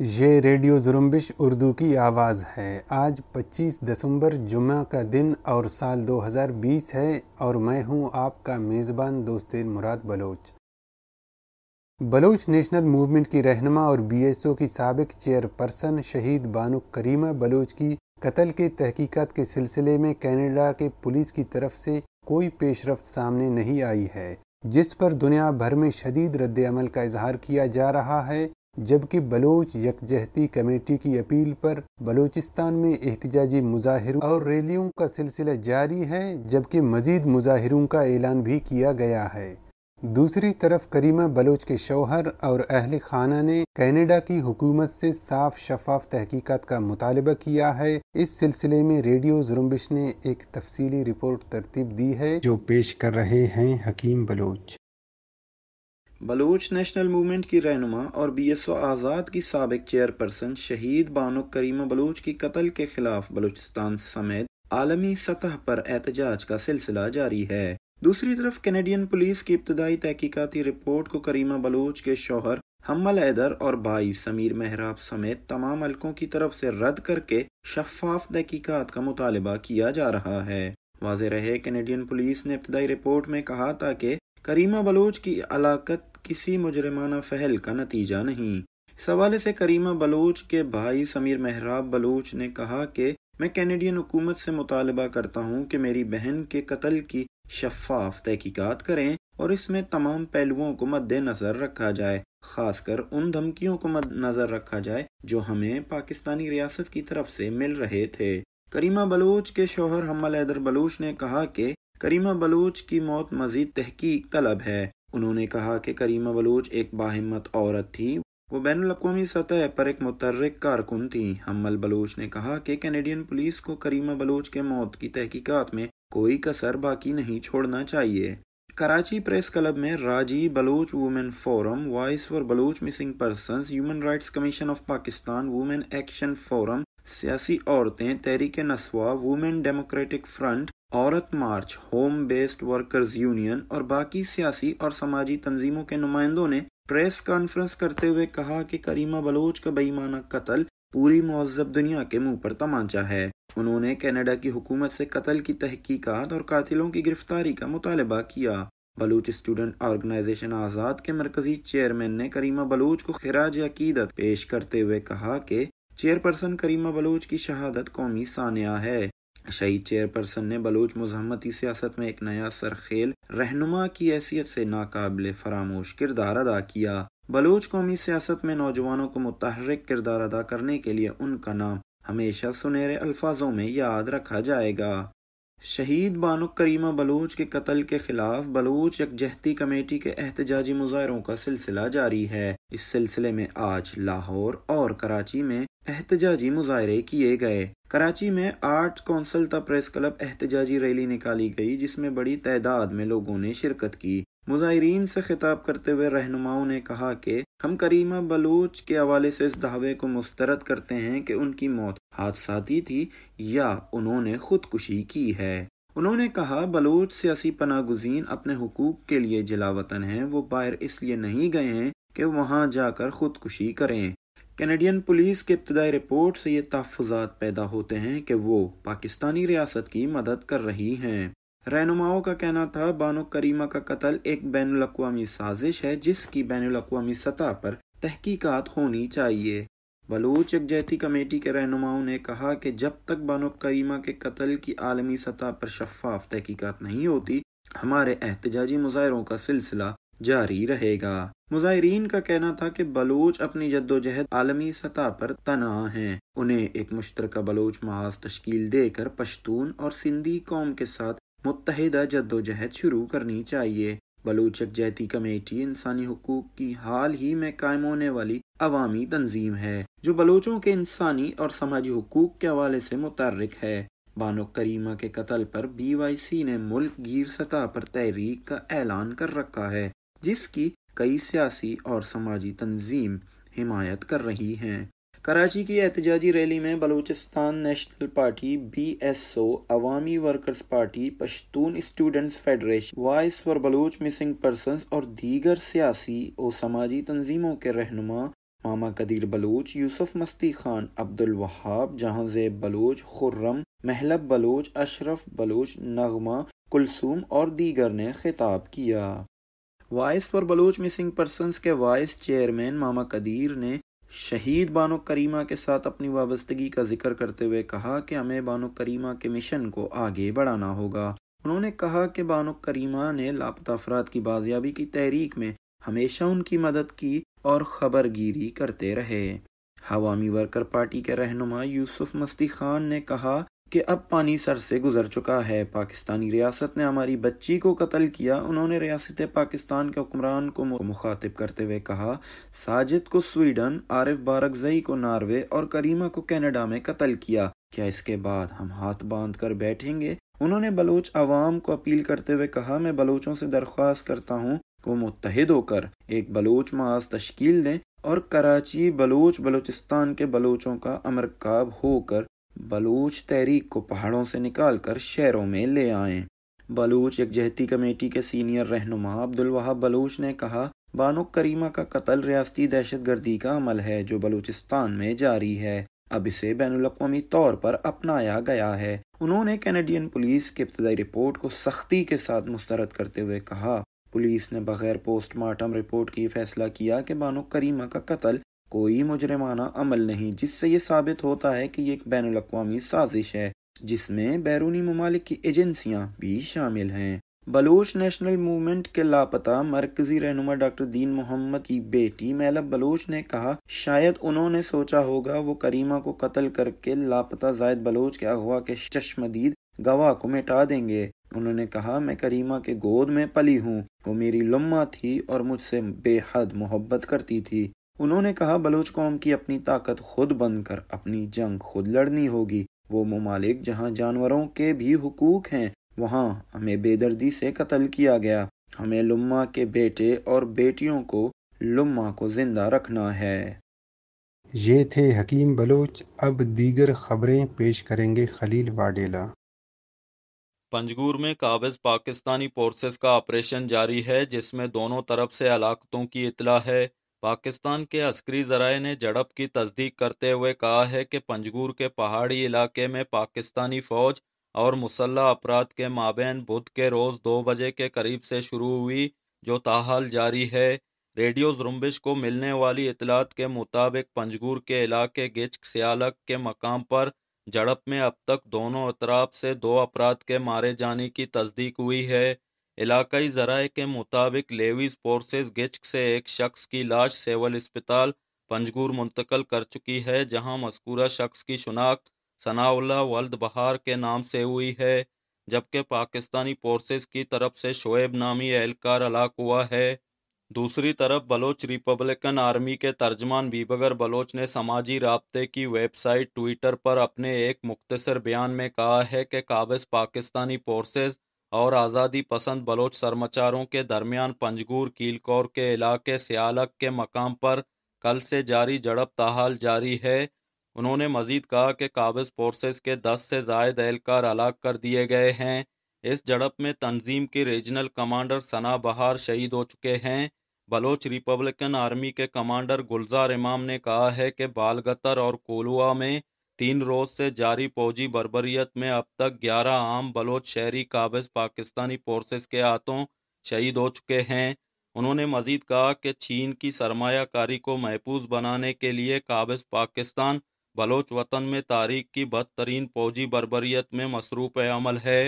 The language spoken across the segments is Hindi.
ये रेडियो जुरुम्बिश उर्दू की आवाज़ है आज 25 दिसंबर जुम्मा का दिन और साल 2020 है और मैं हूं आपका मेज़बान दोस्त मुराद बलोच बलोच नेशनल मूवमेंट की रहनमा और बीएसओ की सबक चेयरपर्सन शहीद बानु करीमा बलोच की कत्ल के तहकीकात के सिलसिले में कनाडा के पुलिस की तरफ से कोई पेशरफ सामने नहीं आई है जिस पर दुनिया भर में शदीद रद्द अमल का इजहार किया जा रहा है जबकि बलोच यकजहती कमेटी की अपील पर बलोचिस्तान में एहतजाजी मुजाहरों और रैलियों का सिलसिला जारी है जबकि मजीद मुजाहरों का ऐलान भी किया गया है दूसरी तरफ करीमा बलोच के शौहर और अहल खाना ने कनाडा की हुकूमत से साफ शफाफ तहकीकत का मुतालबा किया है इस सिलसिले में रेडियो जुम्बिश ने एक तफसीली रिपोर्ट तरतीब दी है जो पेश कर रहे हैं हकीम बलोच बलूच नेशनल मूवमेंट की रहनुमा और बी एस ओ आज़ाद की सबक चेयरपर्सन शहीद बानो करीमा बलूच की कत्ल के खिलाफ बलूचिस्तान समेत आलमी सतह पर एहतजाज का सिलसिला जारी है दूसरी तरफ कैनेडियन पुलिस की इब्तदाई तहकीकती रिपोर्ट को करीमा बलूच के शोहर हम्मल हैदर और भाई समीर मेहराब समेत तमाम हल्कों की तरफ से रद्द करके शफाफ तहकीकत का मुतालबा किया जा रहा है वाज रहे कैनेडियन पुलिस ने इब्तदाई रिपोर्ट में कहा था कि करीमा बलूच की अलाकत किसी मुजरमाना फहल का नतीजा नहीं इस हवाले से करीमा बलोच के भाई समीर मेहराब बलोच ने कहा कि मैं कैनेडियन हुकूमत से मुतालबा करता हूँ कि मेरी बहन के कत्ल की शफाफ तहकीकत करें और इसमें तमाम पहलुओं को मद्देनज़र रखा जाए खासकर उन धमकियों को मद्देनज़र रखा जाए जो हमें पाकिस्तानी रियासत की तरफ से मिल रहे थे करीमा बलोच के शोहर हम्मल हैदर बलोच ने कहा कि करीमा बलोच की मौत मजीद तहकीक तलब है उन्होंने कहा कि करीमा बलूच एक बाहिम्मत औरत थी वो बैन अवी सतह पर एक मुतरक कारकुन थी हमल बलोच ने कहा कि कैनेडियन पुलिस को करीमा बलोच के मौत की तहकीकात में कोई कसर बाकी नहीं छोड़ना चाहिए कराची प्रेस क्लब में Raji Baloch women forum voice for Baloch missing person human rights commission of Pakistan women action forum सियासी औरतें Tehreek Niswan women democratic front Aurat march home based workers union और बाकी सियासी और समाजी तंजीमों के नुमाइंदों ने प्रेस कॉन्फ्रेंस करते हुए कहा कि करीमा बलोच का बेईमाना कत्ल पूरी महजब दुनिया के मुंह पर तमाचा है उन्होंने कनाडा की हुकूमत से कत्ल की तहकीकात और कातिलों की गिरफ्तारी का मुतालबा किया बलूच स्टूडेंट ऑर्गेनाइजेशन आज़ाद के मरकजी चेयरमैन ने करीमा बलूच को खराज अकीदत पेश करते हुए कहा कि चेयरपर्सन करीमा बलूच की शहादत कौमी सानिया है शहीद चेयरपर्सन ने बलूच मजम्मती सियासत में एक नया सरखेल रहनुमा की हैसियत से नाकबिल फरामोश किरदार अदा किया बलूच कौमी सियासत में नौजवानों को मुतहरक किरदार अदा करने के लिए उनका नाम हमेशा सुनहरे अल्फाजों में याद रखा जाएगा शहीद बानु करीमा बलूच के कत्ल के खिलाफ बलूच यकजहती कमेटी के एहतजाजी मुजाहरों का सिलसिला जारी है इस सिलसिले में आज लाहौर और कराची में एहतजाजी मुजाहरे किए गए कराची में आर्ट कौंसल ता प्रेस क्लब एहतजाजी रैली निकाली गई जिसमें बड़ी तादाद में लोगों ने शिरकत की मुजाहरीन से खिताब करते हुए रहनुमाओं ने कहा कि हम करीमा बलूच के हवाले से इस दावे को मुस्तरद करते हैं कि उनकी मौत हादसाती थी या उन्होंने खुदकुशी की है उन्होंने कहा बलूच सियासी पनागुजीन अपने हकूक के लिए जिलावतन हैं वो बाहर इसलिए नहीं गए हैं कि वहाँ जाकर खुदकुशी करें कैनेडियन पुलिस के इब्तदाई रिपोर्ट से ये तहफ़ात पैदा होते हैं कि वो पाकिस्तानी रियासत की मदद कर रही हैं रहनुमाओं का कहना था बानो करीमा का कत्ल एक बैन अवी साजिश है जिसकी बैन अवी सतह पर तहकीकात होनी चाहिए बलूच यकजहती कमेटी के रहनुमाओं ने कहा कि जब तक बानो करीमा के कत्ल की आलमी सतह पर शफाफ तहकीकत नहीं होती हमारे एहतजाजी मुजाहरों का सिलसिला जारी रहेगा मुजाहरीन का कहना था कि बलूच अपनी जद्दोजहद आलमी सतह पर तना है उन्हें एक मुश्तर बलूच महाज तश्कील देकर पश्तून और सिंधी कौम के साथ मुतहदा जद्दोजहद शुरू करनी चाहिए बलूच जहती कमेटी इंसानी हकूक की हाल ही में कायम होने वाली अवामी तंजीम है जो बलोचों के इंसानी और समाजी हकूक के हवाले से मुतरक है बानो करीमा के कत्ल पर बी वाई सी ने मुल्क गिर सतह पर तहरीक का ऐलान कर रखा है जिसकी कई सियासी और समाजी तंजीम हिमायत कर रही हैं कराची की एहतजाजी रैली में Balochistan national party B S O Awami workers party Pashtun students federation voice for Baloch missing person और दीगर सियासी और समाजी तंजीमों के रहनुमा मामा कदीर बलूच यूसुफ मस्ती खान अब्दुल वहाब जहांजेब बलूच खुर्रम महलब बलूच अशरफ बलूच नगमा कुलसूम और दीगर ने खिताब किया voice for Baloch missing persons के वाइस चेयरमैन मामा कदीर ने शहीद बानो करीमा के साथ अपनी वाबस्तगी का जिक्र करते हुए कहा कि हमें बानो करीमा के मिशन को आगे बढ़ाना होगा उन्होंने कहा कि बानो करीमा ने लापता अफराद की बाजियाबी की तहरीक में हमेशा उनकी मदद की और खबरगिरी करते रहे हवामी वर्कर पार्टी के रहनुमा यूसुफ मस्ती खान ने कहा कि अब पानी सर से गुजर चुका है पाकिस्तानी रियासत ने हमारी बच्ची को कत्ल किया उन्होंने रियासत पाकिस्तान के हुक्मरान को मुखातिब करते हुए कहा साजिद को स्वीडन आरिफ बारकजई को नार्वे और करीमा को कनाडा में कत्ल किया क्या इसके बाद हम हाथ बांध कर बैठेंगे उन्होंने बलोच आवाम को अपील करते हुए कहा मैं बलोचों से दरख्वास्त करता हूँ वो मुतहद होकर एक बलोच महाज तश्कील दें और कराची बलोच बलोचिस्तान के बलोचों का अमरकाब होकर बलूच तहरीक को पहाड़ों से निकालकर शहरों में ले आए बलूच यकजहती कमेटी के सीनियर रहनुमा अब्दुल वहाब बलूच ने कहा बानो करीमा का कत्ल रियाती दहशत गर्दी का अमल है जो बलूचिस्तान में जारी है अब इसे बैन अवी तौर पर अपनाया गया है उन्होंने कैनेडियन पुलिस की इब्तदाई रिपोर्ट को सख्ती के साथ मुस्तरद करते हुए कहा पुलिस ने बगैर पोस्टमार्टम रिपोर्ट की फैसला किया कि बानो करीमा का कत्ल कोई मुजरमाना अमल नहीं जिससे ये साबित होता है कि ये एक बैन अवी साजिश है जिसमें बैरूनी ममालिक की एजेंसियां भी शामिल हैं बलोच नेशनल मूवमेंट के लापता मरकजी रहनुमा डॉक्टर दीन मोहम्मद की बेटी मैलब बलोच ने कहा शायद उन्होंने सोचा होगा वो करीमा को कत्ल करके लापता जायद बलोच के अगवा के चश्मदीद गवाह को मिटा देंगे उन्होंने कहा मैं करीमा के गोद में पली हूँ वो मेरी लम्मा थी और मुझसे बेहद मोहब्बत करती थी उन्होंने कहा बलोच कौम की अपनी ताकत खुद बनकर अपनी जंग खुद लड़नी होगी वो ममालिक जहाँ जानवरों के भी हकूक हैं वहाँ हमें बेदर्दी से कत्ल किया गया हमें लुम्मा के बेटे और बेटियों को लुम्मा को जिंदा रखना है ये थे हकीम बलोच अब दीगर खबरें पेश करेंगे खलील वाडेला पंजगूर में काबज पाकिस्तानी फोर्सेस का ऑपरेशन जारी है जिसमें दोनों तरफ से हलाकतों की इतला है पाकिस्तान के अस्करी जराए ने झड़प की तस्दीक करते हुए कहा है कि पंजगूर के पहाड़ी इलाके में पाकिस्तानी फौज और मुसल्ह अपराध के माबेन बुध के रोज़ दो बजे के करीब से शुरू हुई जो ताहाल जारी है रेडियो जुम्बिश को मिलने वाली इतलात के मुताबिक पंजगूर के इलाके गिच सियालक के मकाम पर झड़प में अब तक दोनों अतराब से दो अपराध के मारे जाने की तस्दीक हुई है इलाकई जराए के मुताबिक लेवीज फोर्सेज गिचक से एक शख्स की लाश सेवल अस्पताल पंजगूर मुंतकल कर चुकी है जहां मस्कूरा शख्स की शनाख्त सनाउल्ला वल्द बहार के नाम से हुई है जबकि पाकिस्तानी फोर्सेज की तरफ से शोएब नामी एहलकार हलाक हुआ है दूसरी तरफ बलोच रिपब्लिकन आर्मी के तर्जमान बीबगर बलोच ने समाजी रबते की वेबसाइट ट्विटर पर अपने एक मुख्तसर बयान में कहा है कि काबिज पाकिस्तानी फोर्सेज और आज़ादी पसंद बलोच सरमाचारों के दरमियान पंजगूर कीलकौर के इलाके सियालक के मकाम पर कल से जारी झड़प ताहाल जारी है उन्होंने मजीद कहा कि काबिज फोर्सेस के दस से जायद एहलकार हलाक कर दिए गए हैं इस झड़प में तंजीम के रीजनल कमांडर सना बहार शहीद हो चुके हैं बलोच रिपब्लिकन आर्मी के कमांडर गुलजार इमाम ने कहा है कि बालगतर और कोलुआ में तीन रोज से जारी फौजी बर्बरियत में अब तक 11 आम बलोच शहरी काबिज पाकिस्तानी फोर्सेस के हाथों शहीद हो चुके हैं उन्होंने मजीद कहा कि चीन की सरमाकारी को महफूज बनाने के लिए काबिज पाकिस्तान बलोच वतन में तारीख की बदतरीन फौजी बर्बरियत में मसरूप अमल है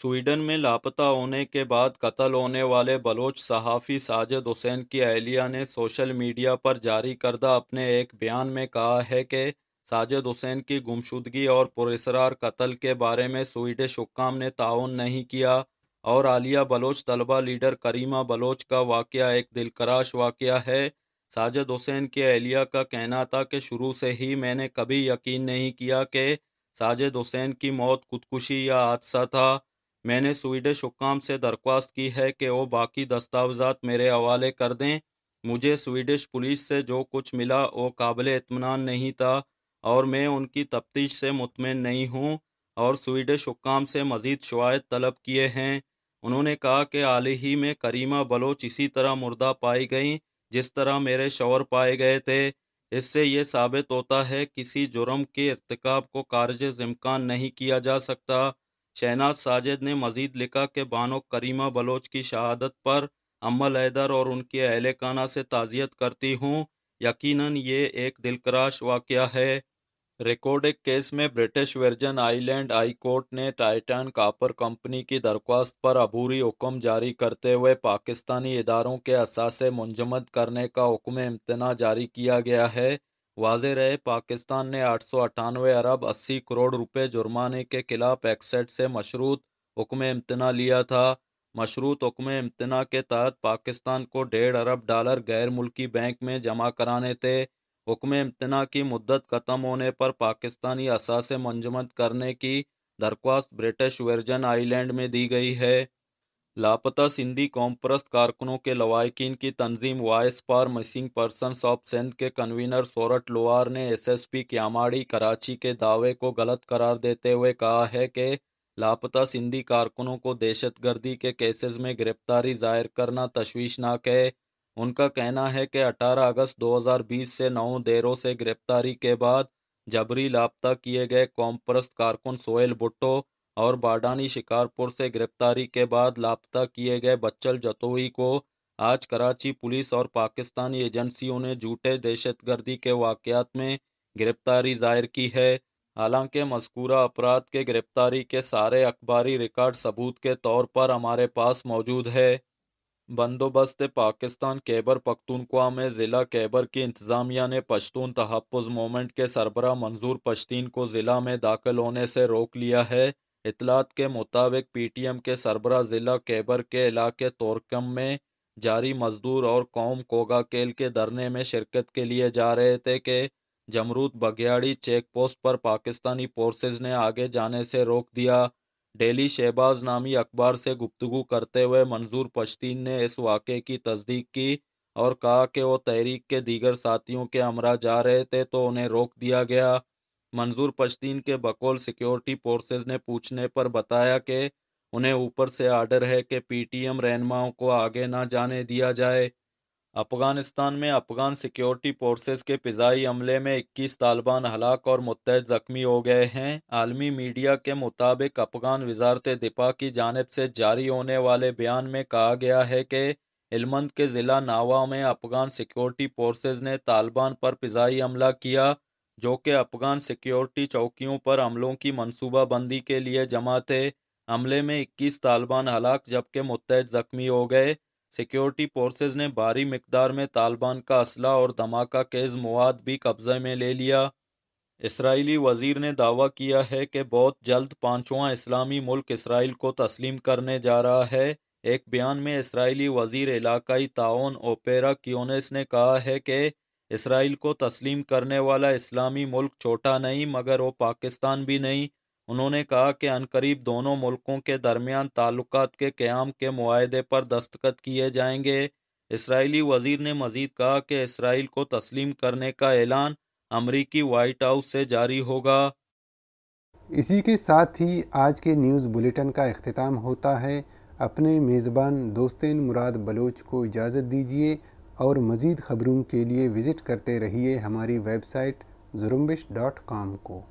स्वीडन में लापता होने के बाद कत्ल होने वाले बलोच सहाफ़ी साजिद हुसैन की अहलिया ने सोशल मीडिया पर जारी करदा अपने एक बयान में कहा है कि साजिद हुसैन की गुमशुदगी और पुरेसरार कत्ल के बारे में स्वीडिश हुक्म ने ताउन नहीं किया और आलिया बलोच तलबा लीडर करीमा बलोच का वाक़ एक दिलकराश वाक़ है साजिद हुसैन के अहलिया का कहना था कि शुरू से ही मैंने कभी यकीन नहीं किया कि साजिद हुसैन की मौत खुदकुशी या हादसा था मैंने स्वीडिश हुकाम से दरख्वास्त की है कि वो बाकी दस्तावजात मेरे हवाले कर दें मुझे स्वीडिश पुलिस से जो कुछ मिला वो काबिल इतमान नहीं था और मैं उनकी तफ्तीश से मुतमिन नहीं हूँ और स्वीडिश हुकाम से मज़ीद शवायद तलब किए हैं उन्होंने कहा कि हाल ही में करीमा बलोच इसी तरह मुर्दा पाई गई जिस तरह मेरे शौर पाए गए थे इससे ये साबित होता है किसी जुर्म के irतकब को कारज इम्कान नहीं किया जा सकता शहनाज साजिद ने मज़ीद लिखा कि बानो करीमा बलोच की शहादत पर अमल हैदर और उनके अहल खाना से ताज़ियत करती हूँ यकीनन ये एक दिलकराश वाक़ है रिकॉर्ड एक केस में British Virgin island high court ने टाइटन कापर कंपनी की दरख्वास्त पर अबूरी हुक्म जारी करते हुए पाकिस्तानी इदारों के असासे मुंजमद करने का हुक्म इम्तना जारी किया गया है वाज रहे पाकिस्तान ने आठ सौ अठानवे अरब अस्सी करोड़ रुपए जुर्माने के खिलाफ एक्सेट से मशरूत हुक्म इम्तना लिया था मशरूत हुक्म इम्तना के तहत पाकिस्तान को डेढ़ अरब डॉलर गैर मुल्की बैंक में जमा कराने थे हुक्म इम्तना की मुद्दत ख़त्म होने पर पाकिस्तानी असासे मंजमद करने की दरख्वास्त ब्रिटिश वर्जन आइलैंड में दी गई है लापता सिंधी कॉमप्रस्त कारकुनों के लवाकिन की तंजीम voice for missing persons of Sindh के कन्वीनर सोरठ लोहार ने S S P Kemari Karachi के दावे को गलत करार देते हुए कहा है कि लापता सिंधी कारकुनों को दहशत गर्दी के केसेस में गिरफ्तारी जाहिर करना तशवीशनाक है उनका कहना है कि 18 अगस्त 2020 से नौ देरों से गिरफ्तारी के बाद जबरी लापता किए गए कॉमप्रस्त कारकुन सोहेल भुट्टो और बाडानी शिकारपुर से गिरफ्तारी के बाद लापता किए गए बच्चल जतोई को आज कराची पुलिस और पाकिस्तानी एजेंसियों ने झूठे दहशतगर्दी के वाकयात में गिरफ्तारी जाहिर की है हालांकि मस्कूरा अपराध के गिरफ्तारी के सारे अखबारी रिकॉर्ड सबूत के तौर पर हमारे पास मौजूद है बंदोबस्त पाकिस्तान कैबर पख्तनख्वा में ज़िला कैबर की इंतज़ामिया ने पश्तून तहफ़ मोमेंट के सरबरा मंजूर पश्तीन को ज़िला में दाखिल होने से रोक लिया है इतलात के मुताबिक पी टी एम के सरबरा ज़िला कैबर के इलाके तोरकम में जारी मजदूर और कौम कोगा केल के धरने में शिरकत के लिए जा रहे थे कि जमरूद बघियाड़ी चेक पोस्ट पर पाकिस्तानी फोर्सेज ने आगे जाने से रोक दिया डेली शहबाज नामी अखबार से गुप्तगु करते हुए मंजूर पश्तीन ने इस वाक़े की तस्दीक की और कहा कि वो तहरीक के दीगर साथियों के हमरा जा रहे थे तो उन्हें रोक दिया गया मंजूर पश्तीन के बकौल सिक्योरिटी फोर्सेज ने पूछने पर बताया कि उन्हें ऊपर से आर्डर है कि पीटीएम रहनुमाओं को आगे ना जाने दिया जाए अफगानिस्तान में अफगान सिक्योरिटी फोर्सेज के फिजाई हमले में 21 तालिबान हलाक और मुत जख्मी हो गए हैं आलमी मीडिया के मुताबिक अफगान वजारत दिफा की जानब से जारी होने वाले बयान में कहा गया है कि हलमंद के ज़िला नावा में अफगान सिक्योरिटी फोर्सेज ने तालिबान पर फिजाई हमला किया जो कि अफगान सिक्योरिटी चौकियों पर हमलों की मनसूबाबंदी के लिए जमा थे हमले में इक्कीस तालिबान हलाक जबकि मुत जख्मी हो गए सिक्योरिटी फोर्सेज ने भारी मकदार में तालिबान का असला और धमाका केज मवाद भी कब्जे में ले लिया इसराइली वजीर ने दावा किया है कि बहुत जल्द पाँचवा इस्लामी मुल्क इसराइल को तस्लीम करने जा रहा है एक बयान में इसराइली वजीर इलाकाई ताउन ओपेरा क्योनेस ने कहा है कि इसराइल को तस्लीम करने वाला इस्लामी मुल्क छोटा नहीं मगर वो पाकिस्तान भी नहीं उन्होंने कहा कि अनकरीब दोनों मुल्कों के दरमियान ताल्लुक के क्याम के माहदे पर दस्तखत किए जाएंगे इसराइली वजीर ने मजीद कहा कि इसराइल को तस्लीम करने का ऐलान अमरीकी वाइट हाउस से जारी होगा इसी के साथ ही आज के न्यूज़ बुलेटिन का अख्ताम होता है अपने मेज़बान दोस्तिन मुराद बलोच को इजाज़त दीजिए और मज़ीद ख़बरों के लिए विज़िट करते रहिए हमारी वेबसाइट जुरुम्बिश डॉट कॉम को